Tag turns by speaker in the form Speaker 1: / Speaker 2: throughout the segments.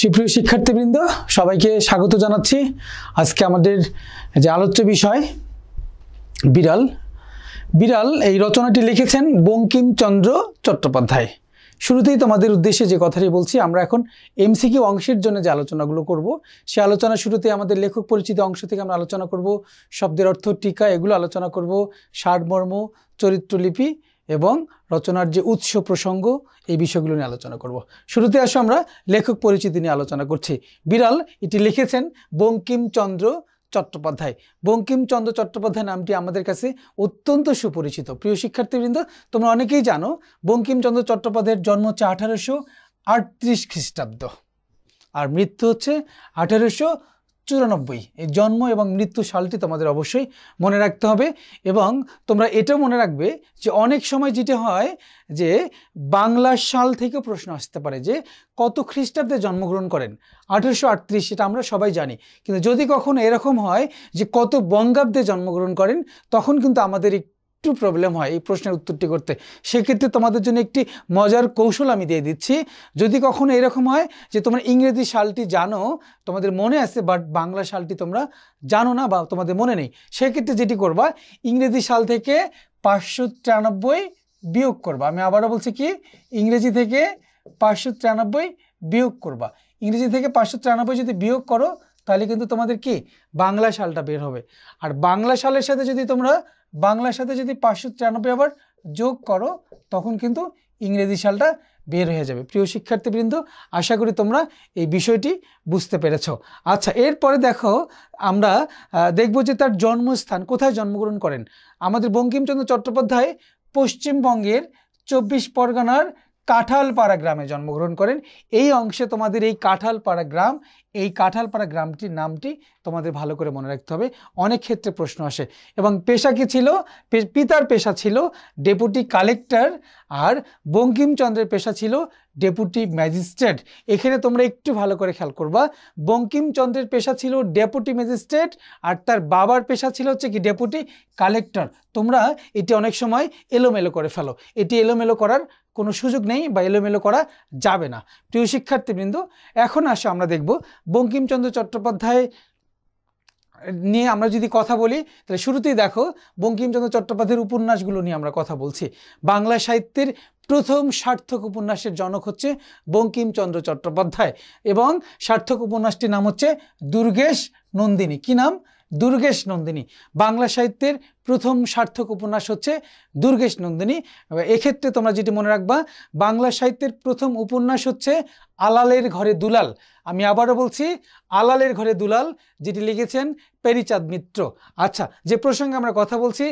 Speaker 1: সুপ্রিয় শিক্ষার্থীবৃন্দ সবাইকে স্বাগত জানাচ্ছি আজকে আমাদের যে আলোচ্য বিষয় বিড়াল বিড়াল এই রচনাটি লিখেছেন বঙ্কিমচন্দ্র চট্টোপাধ্যায় শুরুতেই তোমাদের উদ্দেশ্যে যে কথাটি বলছি আমরা এখন এমসিকিউ অংশের জন্য যে আলোচনাগুলো করব সে আলোচনা শুরুতে আমাদের লেখক পরিচিত অংশ থেকে আমরা আলোচনা করব শব্দের অর্থ টিকা এগুলো আলোচনা করব সারমর্ম চরিত্রলিপি এবং রচনার যে উৎস প্রসঙ্গ এই বিষয়গুলো নিয়ে আলোচনা করব। শুরুতে আসো আমরা লেখক পরিচিতি নিয়ে আলোচনা করছি বিড়াল এটি লিখেছেন বঙ্কিমচন্দ্র চট্টোপাধ্যায় বঙ্কিমচন্দ্র চট্টোপাধ্যায় নামটি আমাদের কাছে অত্যন্ত সুপরিচিত প্রিয় শিক্ষার্থীবৃন্দ তোমরা অনেকেই জানো বঙ্কিমচন্দ্র চট্টোপাধ্যায়ের জন্ম হচ্ছে আঠারোশো আটত্রিশ খ্রিস্টাব্দ আর মৃত্যু হচ্ছে আঠারোশো চুরানব্বই এই জন্ম এবং মৃত্যু সালটি তোমাদের অবশ্যই মনে রাখতে হবে এবং তোমরা এটাও মনে রাখবে যে অনেক সময় যেটা হয় যে বাংলা সাল থেকে প্রশ্ন আসতে পারে যে কত খ্রিস্টাব্দে জন্মগ্রহণ করেন আঠেরোশো আটত্রিশ সেটা আমরা সবাই জানি কিন্তু যদি কখনো এরকম হয় যে কত বঙ্গাব্দে জন্মগ্রহণ করেন তখন কিন্তু আমাদের একটু প্রবলেম হয় এই প্রশ্নের উত্তরটি করতে সেক্ষেত্রে তোমাদের জন্য একটি মজার কৌশল আমি দিয়ে দিচ্ছি যদি কখনো এরকম হয় যে তোমরা ইংরেজি সালটি জানো তোমাদের মনে আছে বাট বাংলা সালটি তোমরা জানো না বা তোমাদের মনে নেই সেক্ষেত্রে যেটি করবা ইংরেজি সাল থেকে পাঁচশো তিরানব্বই বিয়োগ করবা আমি আবারও বলছি কি ইংরেজি থেকে পাঁচশো তিরানব্বই বিয়োগ করবা ইংরেজি থেকে পাঁচশো তিরানব্বই যদি বিয়োগ করো তাহলে কিন্তু তোমাদের কি বাংলা সালটা বের হবে আর বাংলা সালের সাথে যদি তোমরা বাংলার সাথে যদি পাঁচশো তিরানব্বই আবার যোগ করো তখন কিন্তু ইংরেজি সালটা বের হয়ে যাবে প্রিয় শিক্ষার্থীবৃন্দ আশা করি তোমরা এই বিষয়টি বুঝতে পেরেছ আচ্ছা এরপরে দেখো আমরা দেখব যে তার জন্মস্থান কোথায় জন্মগ্রহণ করেন আমাদের বঙ্কিমচন্দ্র চট্টোপাধ্যায় পশ্চিমবঙ্গের চব্বিশ পরগনার কাঁঠালপাড়া গ্রামে জন্মগ্রহণ করেন এই অংশে তোমাদের এই কাঁঠালপাড়া গ্রাম এই কাঁঠালপাড়া গ্রামটির নামটি তোমাদের ভালো করে মনে রাখতে হবে অনেক ক্ষেত্রে প্রশ্ন আসে এবং পেশা কি ছিল পিতার পেশা ছিল ডেপুটি কালেক্টর আর বঙ্কিমচন্দ্রের পেশা ছিল ডেপুটি ম্যাজিস্ট্রেট এখানে তোমরা একটু ভালো করে খেয়াল করবা বঙ্কিমচন্দ্রের পেশা ছিল ডেপুটি ম্যাজিস্ট্রেট আর তার বাবার পেশা ছিল হচ্ছে কি ডেপুটি কালেক্টর তোমরা এটি অনেক সময় এলোমেলো করে ফেলো এটি এলোমেলো করার কোনো সুযোগ নেই বা এলোমেলো করা যাবে না প্রিয় শিক্ষার্থীবৃন্দ এখন আসে আমরা দেখব বঙ্কিমচন্দ্র চট্টোপাধ্যায় নিয়ে আমরা যদি কথা বলি তাহলে শুরুতেই দেখো বঙ্কিমচন্দ্র চট্টোপাধ্যায়ের উপন্যাসগুলো নিয়ে আমরা কথা বলছি বাংলা সাহিত্যের প্রথম সার্থক উপন্যাসের জনক হচ্ছে বঙ্কিমচন্দ্র চট্টোপাধ্যায় এবং সার্থক উপন্যাসটির নাম হচ্ছে দুর্গেশ নন্দিনী কি নাম দুর্গেশ নন্দিনী বাংলা সাহিত্যের প্রথম সার্থক উপন্যাস হচ্ছে দুর্গেশ নন্দিনী এক্ষেত্রে তোমরা যেটি মনে রাখবা বাংলা সাহিত্যের প্রথম উপন্যাস হচ্ছে আলালের ঘরে দুলাল আমি আবারও বলছি আলালের ঘরে দুলাল যেটি লিখেছেন পেরিচাঁদ মিত্র আচ্ছা যে প্রসঙ্গে আমরা কথা বলছি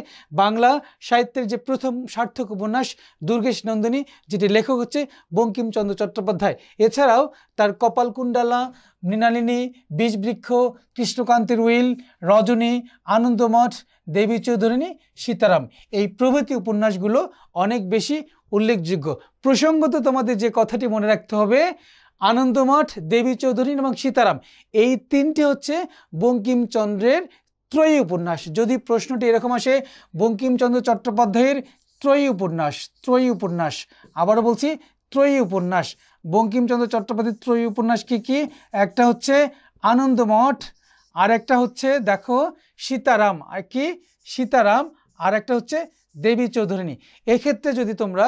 Speaker 1: বাংলা সাহিত্যের যে প্রথম সার্থক উপন্যাস দুর্গেশ নন্দিনী যেটি লেখক হচ্ছে বঙ্কিমচন্দ্র চট্টোপাধ্যায় এছাড়াও তার কপালকুণ্ডালা মৃণালিনী বীজবৃক্ষ কৃষ্ণকান্তের উইল রজনী আনন্দমঠ দেবী চৌধুরানী সীতারাম এই প্রভৃতি উপন্যাসগুলো অনেক বেশি উল্লেখযোগ্য প্রসঙ্গত তোমাদের যে কথাটি মনে রাখতে হবে আনন্দমঠ দেবী চৌধুরী এবং সীতারাম এই তিনটি হচ্ছে বঙ্কিমচন্দ্রের ত্রয়ী উপন্যাস যদি প্রশ্নটি এরকম আসে বঙ্কিমচন্দ্র চট্টোপাধ্যায়ের ত্রয়ী উপন্যাস ত্রয়ী উপন্যাস আবারও বলছি ত্রয়ী উপন্যাস বঙ্কিমচন্দ্র চট্টোপাধ্যায়ের ত্রয়ী উপন্যাস কি কি একটা হচ্ছে আনন্দমঠ আর একটা হচ্ছে দেখো সীতারাম আর কি সীতারাম আর একটা হচ্ছে দেবী চৌধুরীণী এক্ষেত্রে যদি তোমরা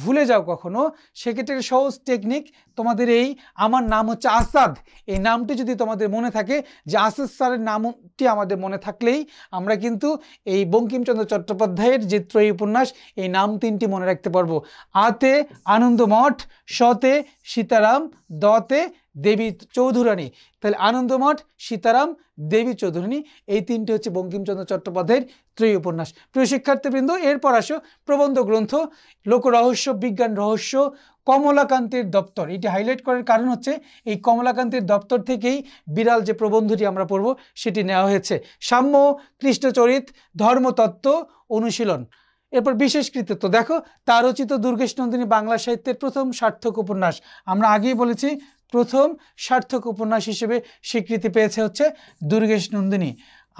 Speaker 1: ভুলে যাও কখনো সেক্ষেত্রে সহজ টেকনিক তোমাদের এই আমার নাম হচ্ছে আসাদ এই নামটি যদি তোমাদের মনে থাকে যে আসাদ স্যারের নামটি আমাদের মনে থাকলেই আমরা কিন্তু এই বঙ্কিমচন্দ্র চট্টোপাধ্যায়ের যে ত্রয়ী উপন্যাস এই নাম তিনটি মনে রাখতে পারবো আতে আনন্দমঠ সতে সীতারাম দতে দেবী চৌধুরানী তাহলে আনন্দমঠ সীতারাম দেবী চৌধুরানী এই তিনটি হচ্ছে বঙ্কিমচন্দ্র চট্টোপাধ্যায়ের ত্রয়ী উপন্যাস প্রিয় শিক্ষার্থীবৃন্দ এরপর আসো প্রবন্ধ গ্রন্থ লোকরহস্য বিজ্ঞান রহস্য কমলাকান্তের দপ্তর এটি হাইলাইট করার কারণ হচ্ছে এই কমলাকান্তের দপ্তর থেকেই বিড়াল যে প্রবন্ধটি আমরা পড়ব সেটি নেওয়া হয়েছে সাম্য কৃষ্ণচরিত ধর্মতত্ত্ব অনুশীলন এরপর বিশেষ কৃতিত্ব দেখো তার রচিত দুর্গেশ নন্দিনী বাংলা সাহিত্যের প্রথম সার্থক উপন্যাস আমরা আগেই বলেছি প্রথম সার্থক উপন্যাস হিসেবে স্বীকৃতি পেয়েছে হচ্ছে দুর্গেশ নন্দিনী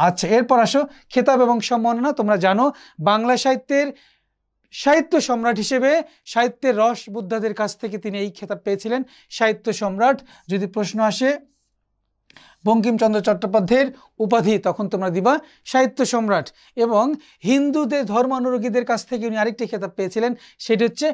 Speaker 1: আচ্ছা এরপর আসো খেতাব এবং সম্মাননা তোমরা জানো বাংলা সাহিত্যের সাহিত্য সম্রাট হিসেবে সাহিত্যের রস বুদ্ধাদের কাছ থেকে তিনি এই খেতাব পেয়েছিলেন সাহিত্য সম্রাট যদি প্রশ্ন আসে বঙ্কিমচন্দ্র চট্টোপাধ্যায়ের উপাধি তখন তোমরা দিবা সাহিত্য সম্রাট এবং হিন্দুদের ধর্মানুরোগীদের কাছ থেকে উনি আরেকটি খেতাব পেয়েছিলেন সেটি হচ্ছে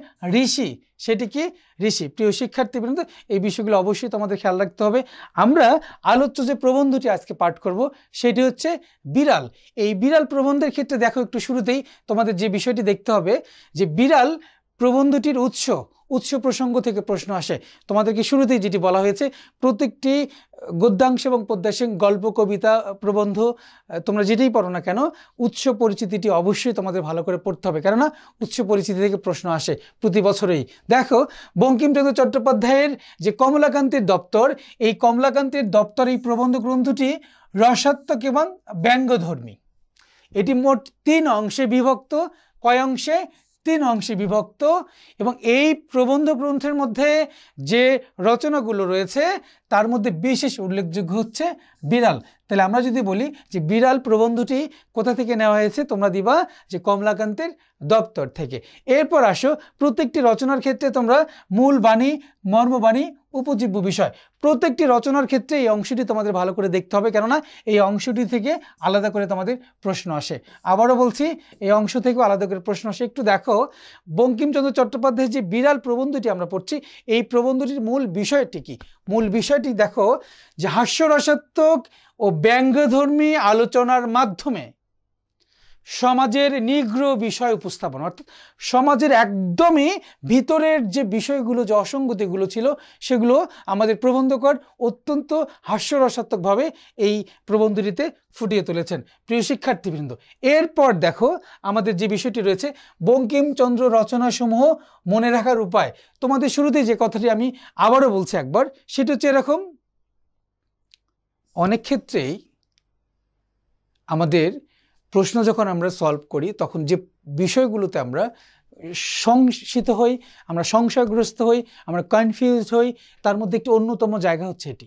Speaker 1: ঋষি সেটি কি ঋষি প্রিয় শিক্ষার্থীবৃন্দ এই বিষয়গুলো অবশ্যই তোমাদের খেয়াল রাখতে হবে আমরা আলোচ্য যে প্রবন্ধটি আজকে পাঠ করব সেটি হচ্ছে বিড়াল এই বিড়াল প্রবন্ধের ক্ষেত্রে দেখো একটু শুরুতেই তোমাদের যে বিষয়টি দেখতে হবে যে বিড়াল প্রবন্ধটির উৎস উৎস প্রসঙ্গ থেকে প্রশ্ন আসে তোমাদেরকে শুরুতেই যেটি বলা হয়েছে প্রত্যেকটি গদ্যাংশ এবং পদ্যাংশ গল্প কবিতা প্রবন্ধ তোমরা যেটাই পড়ো না কেন উৎস পরিচিতিটি অবশ্যই তোমাদের ভালো করে পড়তে হবে কেননা উৎস পরিচিতি থেকে প্রশ্ন আসে প্রতি বছরেই দেখো বঙ্কিমচন্দ্র চট্টোপাধ্যায়ের যে কমলাকান্তের দপ্তর এই কমলাকান্তের দপ্তর এই প্রবন্ধ গ্রন্থটি রসাত্মক এবং ব্যঙ্গধর্মী এটি মোট তিন অংশে বিভক্ত কয় অংশে তিন অংশে বিভক্ত এবং এই প্রবন্ধ গ্রন্থের মধ্যে যে রচনাগুলো রয়েছে তার মধ্যে বিশেষ উল্লেখযোগ্য হচ্ছে বিড়াল তাহলে আমরা যদি বলি যে বিড়াল প্রবন্ধটি কোথা থেকে নেওয়া হয়েছে তোমরা দিবা যে কমলাকান্তের দপ্তর থেকে এরপর আসো প্রত্যেকটি রচনার ক্ষেত্রে তোমরা মূল বাণী মর্মবাণী উপজীব্য বিষয় প্রত্যেকটি রচনার ক্ষেত্রে এই অংশটি তোমাদের ভালো করে দেখতে হবে কেননা এই অংশটি থেকে আলাদা করে তোমাদের প্রশ্ন আসে আবারও বলছি এই অংশ থেকেও আলাদা করে প্রশ্ন আসে একটু দেখো বঙ্কিমচন্দ্র চট্টোপাধ্যায়ের যে বিরাল প্রবন্ধটি আমরা পড়ছি এই প্রবন্ধটির মূল বিষয়টি কি মূল বিষয়টি দেখো যে হাস্যরসাত্মক ও ব্যঙ্গধর্মী আলোচনার মাধ্যমে সমাজের নিগ্র বিষয় উপস্থাপন অর্থাৎ সমাজের একদমই ভিতরের যে বিষয়গুলো যে অসঙ্গতিগুলো ছিল সেগুলো আমাদের প্রবন্ধকর অত্যন্ত হাস্যরসাত্মকভাবে এই প্রবন্ধটিতে ফুটিয়ে তুলেছেন প্রিয় শিক্ষার্থীবৃন্দ এরপর দেখো আমাদের যে বিষয়টি রয়েছে বঙ্কিমচন্দ্র রচনাসমূহ মনে রাখার উপায় তোমাদের শুরুতেই যে কথাটি আমি আবারও বলছি একবার সেটা হচ্ছে এরকম অনেক ক্ষেত্রেই আমাদের প্রশ্ন যখন আমরা সলভ করি তখন যে বিষয়গুলোতে আমরা সংসিত হই আমরা সংশয়গ্রস্ত হই আমরা কনফিউজ হই তার মধ্যে একটি অন্যতম জায়গা হচ্ছে এটি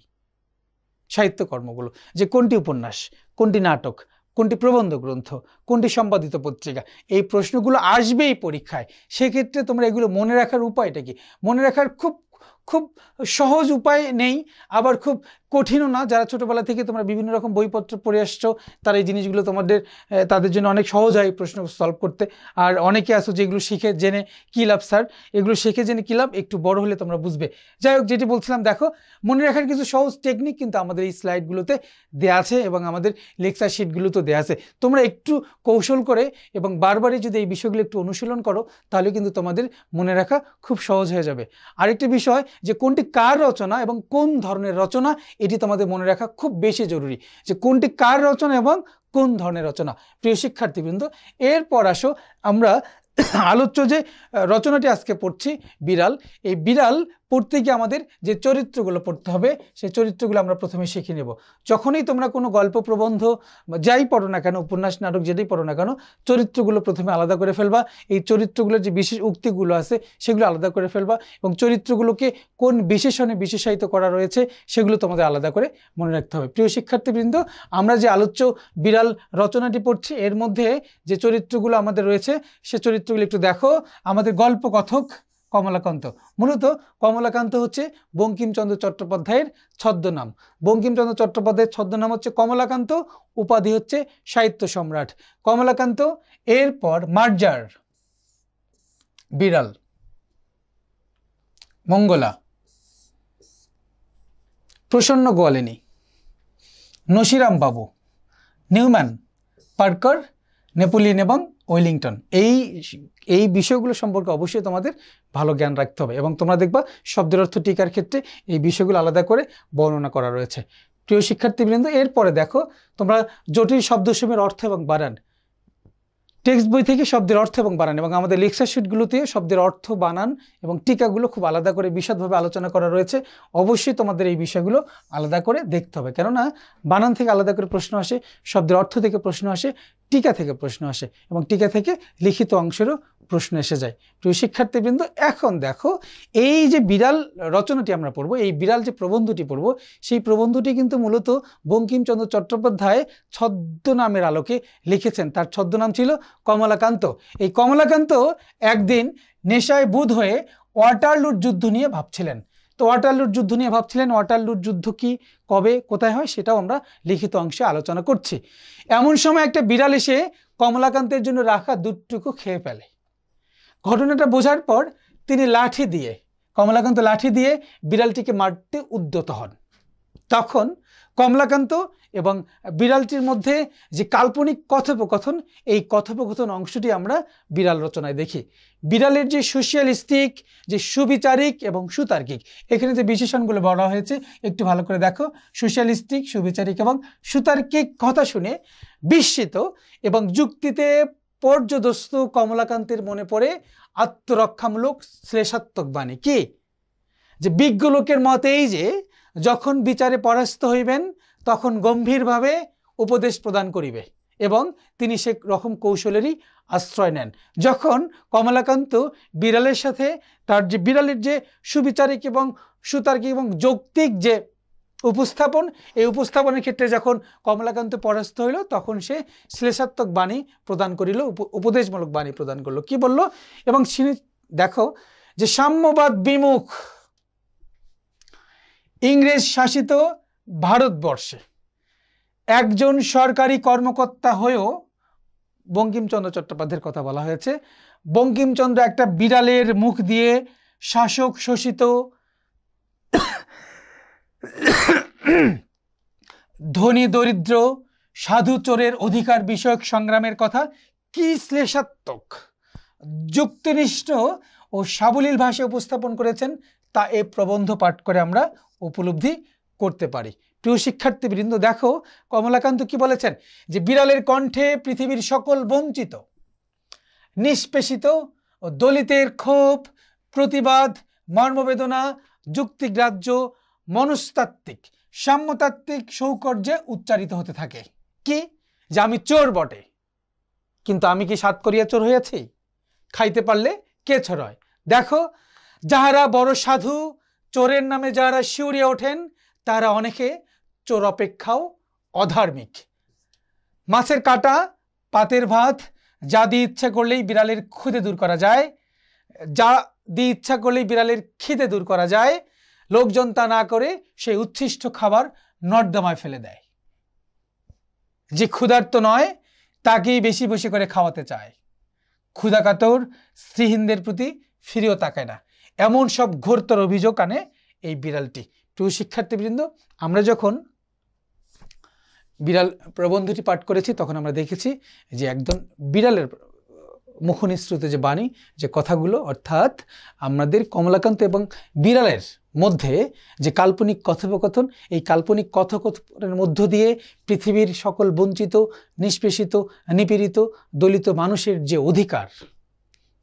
Speaker 1: সাহিত্যকর্মগুলো যে কোনটি উপন্যাস কোনটি নাটক কোনটি প্রবন্ধ গ্রন্থ কোনটি সম্পাদিত পত্রিকা এই প্রশ্নগুলো আসবেই পরীক্ষায় সেক্ষেত্রে তোমরা এগুলো মনে রাখার উপায়টা কি মনে রাখার খুব খুব সহজ উপায় নেই আবার খুব কঠিনও না যারা ছোটোবেলা থেকে তোমরা বিভিন্ন রকম বইপত্র পড়ে আসছো তারা এই জিনিসগুলো তোমাদের তাদের জন্য অনেক সহজ হয় প্রশ্ন সলভ করতে আর অনেকে আসো যেগুলো শিখে জেনে কী লাভ স্যার এগুলো শিখে জেনে কী লাভ একটু বড় হলে তোমরা বুঝবে যাই হোক যেটি বলছিলাম দেখো মনে রাখার কিছু সহজ টেকনিক কিন্তু আমাদের এই স্লাইডগুলোতে দেওয়া আছে এবং আমাদের লেকচার শিটগুলোতেও দেওয়া আছে তোমরা একটু কৌশল করে এবং বারবারই যদি এই বিষয়গুলো একটু অনুশীলন করো তাহলে কিন্তু তোমাদের মনে রাখা খুব সহজ হয়ে যাবে আরেকটি বিষয় যে কোনটি কার রচনা এবং কোন ধরনের রচনা এটি তোমাদের মনে রাখা খুব বেশি জরুরি যে কোনটি কার রচনা এবং কোন ধরনের রচনা প্রিয় শিক্ষার্থীবৃন্দ এরপর আসো আমরা আলোচ্য যে রচনাটি আজকে পড়ছি বিড়াল এই বিড়াল পড়তে গিয়ে আমাদের যে চরিত্রগুলো পড়তে হবে সেই চরিত্রগুলো আমরা প্রথমে শিখে নেব যখনই তোমরা কোনো গল্প প্রবন্ধ যাই পড়ো না কেন উপন্যাস নাটক যেটাই পড়ো না কেন চরিত্রগুলো প্রথমে আলাদা করে ফেলবা এই চরিত্রগুলোর যে বিশেষ উক্তিগুলো আছে সেগুলো আলাদা করে ফেলবা এবং চরিত্রগুলোকে কোন বিশেষণে বিশেষায়িত করা রয়েছে সেগুলো তোমাদের আলাদা করে মনে রাখতে হবে প্রিয় শিক্ষার্থীবৃন্দ আমরা যে আলোচ্য বিড়াল রচনাটি পড়ছি এর মধ্যে যে চরিত্রগুলো আমাদের রয়েছে সে চরিত্রগুলো একটু দেখো আমাদের গল্প কথক কমলাকান্ত মূলত কমলাকান্ত হচ্ছে বঙ্কিমচন্দ্র চট্টোপাধ্যায়ের ছদ্মনাম বঙ্কিমচন্দ্র চট্টোপাধ্যায়ের ছদ্মনাম হচ্ছে কমলাকান্ত উপাধি হচ্ছে সাহিত্য সম্রাট কমলাকান্ত এরপর মার্জার বিড়াল মঙ্গলা প্রসন্ন গোয়ালিনী Nasiram Babu Newman Parker Napoleon এবং ওয়েলিংটন এই এই বিষয়গুলো সম্পর্কে অবশ্যই তোমাদের ভালো জ্ঞান রাখতে হবে এবং তোমরা দেখবা শব্দের অর্থ টিকার ক্ষেত্রে এই বিষয়গুলো আলাদা করে বর্ণনা করা রয়েছে প্রিয় শিক্ষার্থীবৃন্দ এরপরে দেখো তোমরা জটিল শব্দসীমের অর্থ এবং বাড়ান টেক্সট বই থেকে শব্দের অর্থ এবং বানান এবং আমাদের লেকচার শিটগুলোতে শব্দের অর্থ বানান এবং টিকাগুলো খুব আলাদা করে বিশদভাবে আলোচনা করা রয়েছে অবশ্যই তোমাদের এই বিষয়গুলো আলাদা করে দেখতে হবে কেননা বানান থেকে আলাদা করে প্রশ্ন আসে শব্দের অর্থ থেকে প্রশ্ন আসে টিকা থেকে প্রশ্ন আসে এবং টিকা থেকে লিখিত অংশেরও প্রশ্ন এসে যায় প্রিয় শিক্ষার্থীবৃন্দ এখন দেখো এই যে বিড়াল রচনাটি আমরা পড়ব এই বিড়াল যে প্রবন্ধটি পড়ব সেই প্রবন্ধটি কিন্তু মূলত বঙ্কিমচন্দ্র চট্টোপাধ্যায় ছদ্মনামের আলোকে লিখেছেন তার ছদ্মনাম ছিল কমলাকান্ত এই কমলাকান্ত একদিন নেশায় বুধ হয়ে ওয়াটারলুট যুদ্ধ নিয়ে ভাবছিলেন তো ওয়াটারলুট যুদ্ধ নিয়ে ভাবছিলেন ওয়াটারলুট যুদ্ধ কি কবে কোথায় হয় সেটাও আমরা লিখিত অংশে আলোচনা করছি এমন সময় একটা বিড়াল এসে কমলাকান্তের জন্য রাখা দুটুকু খেয়ে ফেলে ঘটনাটা বোঝার পর তিনি লাঠি দিয়ে কমলাকান্ত লাঠি দিয়ে বিড়ালটিকে মারতে উদ্যত হন তখন কমলাকান্ত এবং বিড়ালটির মধ্যে যে কাল্পনিক কথোপকথন এই কথোপকথন অংশটি আমরা বিড়াল রচনায় দেখি বিড়ালের যে সোশিয়ালিস্টিক যে সুবিচারিক এবং সুতার্কিক এখানে যে বিশেষণগুলো বলা হয়েছে একটু ভালো করে দেখো সোশিয়ালিস্টিক সুবিচারিক এবং সুতার্কিক কথা শুনে বিস্মিত এবং যুক্তিতে পর্যদস্তু কমলাকান্তের মনে পড়ে আত্মরক্ষামূলক শ্লেষাত্মক বাণী কি যে বিজ্ঞ লোকের মতে এই যে যখন বিচারে পরাস্ত হইবেন তখন গম্ভীরভাবে উপদেশ প্রদান করিবে এবং তিনি সে রকম কৌশলেরই আশ্রয় নেন যখন কমলাকান্ত বিড়ালের সাথে তার যে বিড়ালের যে সুবিচারিক এবং সুতার্কিক এবং যৌক্তিক যে উপস্থাপন এই উপস্থাপনের ক্ষেত্রে যখন কমলাকান্ত পরাস্ত হইল তখন সে শ্লেষাত্মক বাণী প্রদান করিল উপদেশমূলক বাণী প্রদান করলো কি বলল এবং দেখো যে সাম্যবাদ বিমুখ ইংরেজ শাসিত ভারতবর্ষে একজন সরকারি কর্মকর্তা হয়েও বঙ্কিমচন্দ্র চট্টোপাধ্যায়ের কথা বলা হয়েছে বঙ্কিমচন্দ্র একটা বিড়ালের মুখ দিয়ে শাসক শোষিত ধনী দরিদ্র সাধু চোরের অধিকার বিষয়ক সংগ্রামের কথা কি শ্লেষাত্মক যুক্তিনিষ্ঠ ও সাবলীল ভাষায় উপস্থাপন করেছেন তা এ প্রবন্ধ পাঠ করে আমরা উপলব্ধি করতে পারি প্রিয় শিক্ষার্থীবৃন্দ দেখো কমলাকান্ত কি বলেছেন যে বিড়ালের কণ্ঠে পৃথিবীর সকল বঞ্চিত নিষ্পেষিত ও দলিতের ক্ষোভ প্রতিবাদ মর্মবেদনা যুক্তিগ্রাহ্য মনস্তাত্ত্বিক সাম্যতাত্ত্বিক সৌকর্যে উচ্চারিত হতে থাকে কি যে আমি চোর বটে কিন্তু আমি কি সাত করিয়া চোর হইয়াছি খাইতে পারলে কে চোর হয় দেখো যাহারা বড় সাধু চোরের নামে যারা শিউরিয়া ওঠেন তারা অনেকে চোর অপেক্ষাও অধার্মিক মাছের কাটা পাতের ভাত যা দিয়ে ইচ্ছা করলেই বিড়ালের খুদে দূর করা যায় যা দিয়ে ইচ্ছা করলেই বিড়ালের খিদে দূর করা যায় লোকজন তা না করে সেই উচ্ছিষ্ট খাবার নর্দমায় ফেলে দেয় যে ক্ষুধার্ত নয় তাকেই বেশি বেশি করে খাওয়াতে চায় ক্ষুধা কাতর স্ত্রীহীনদের প্রতি ফিরেও তাকায় না এমন সব ঘোরতর অভিযোগ আনে এই বিড়ালটি প্রিয় শিক্ষার্থীবৃন্দ আমরা যখন বিড়াল প্রবন্ধটি পাঠ করেছি তখন আমরা দেখেছি যে একজন বিড়ালের মুখনিশ্রুত যে বাণী যে কথাগুলো অর্থাৎ আমাদের কমলাকান্ত এবং বিড়ালের মধ্যে যে কাল্পনিক কথোপকথন এই কাল্পনিক কথোপকথনের মধ্য দিয়ে পৃথিবীর সকল বঞ্চিত নিষ্পেষিত নিপীড়িত দলিত মানুষের যে অধিকার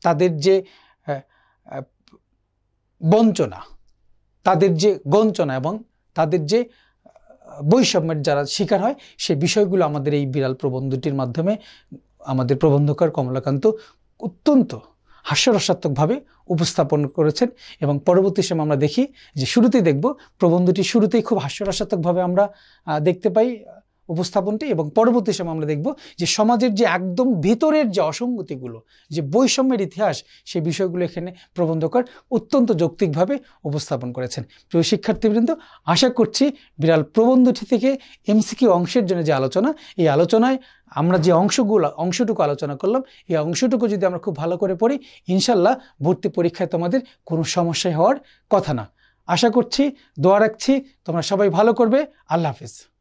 Speaker 1: তাদের যে বঞ্চনা তাদের যে গঞ্চনা এবং তাদের যে বৈষম্যের যারা শিকার হয় সে বিষয়গুলো আমাদের এই বিড়াল প্রবন্ধটির মাধ্যমে আমাদের প্রবন্ধকার কমলাকান্ত অত্যন্ত হাস্যরসাত্মকভাবে উপস্থাপন করেছেন এবং পরবর্তী সময় আমরা দেখি যে শুরুতেই দেখব প্রবন্ধটি শুরুতেই খুব হাস্যরসাত্মকভাবে আমরা দেখতে পাই উপস্থাপনটি এবং পরবর্তী সময় আমরা দেখব যে সমাজের যে একদম ভেতরের যে অসঙ্গতিগুলো যে বৈষম্যের ইতিহাস সেই বিষয়গুলো এখানে প্রবন্ধকর অত্যন্ত যৌক্তিকভাবে উপস্থাপন করেছেন প্রিয় শিক্ষার্থীবৃন্দ আশা করছি বিড়াল প্রবন্ধটি থেকে এমসিকে অংশের জন্য যে আলোচনা এই আলোচনায় আমরা যে অংশগুলো অংশটুকু আলোচনা করলাম এই অংশটুকু যদি আমরা খুব ভালো করে পড়ি ইনশাল্লাহ ভর্তি পরীক্ষায় তোমাদের কোনো সমস্যায় হওয়ার কথা না আশা করছি দোয়া রাখছি তোমরা সবাই ভালো করবে আল্লাহ হাফিজ